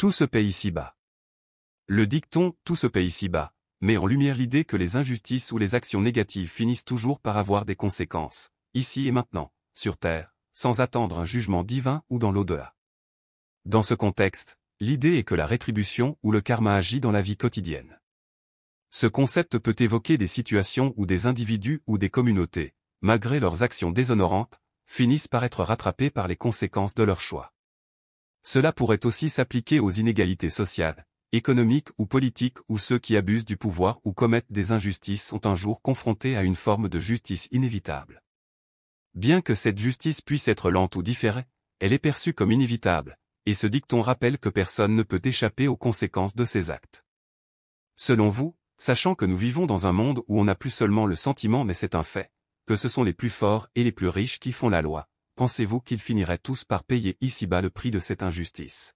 Tout se paie ici-bas. Le dicton « tout se pays ici-bas » met en lumière l'idée que les injustices ou les actions négatives finissent toujours par avoir des conséquences, ici et maintenant, sur Terre, sans attendre un jugement divin ou dans l'au-delà. Dans ce contexte, l'idée est que la rétribution ou le karma agit dans la vie quotidienne. Ce concept peut évoquer des situations où des individus ou des communautés, malgré leurs actions déshonorantes, finissent par être rattrapés par les conséquences de leurs choix. Cela pourrait aussi s'appliquer aux inégalités sociales, économiques ou politiques où ceux qui abusent du pouvoir ou commettent des injustices sont un jour confrontés à une forme de justice inévitable. Bien que cette justice puisse être lente ou différée, elle est perçue comme inévitable, et ce dicton rappelle que personne ne peut échapper aux conséquences de ses actes. Selon vous, sachant que nous vivons dans un monde où on n'a plus seulement le sentiment mais c'est un fait, que ce sont les plus forts et les plus riches qui font la loi, pensez-vous qu'ils finiraient tous par payer ici-bas le prix de cette injustice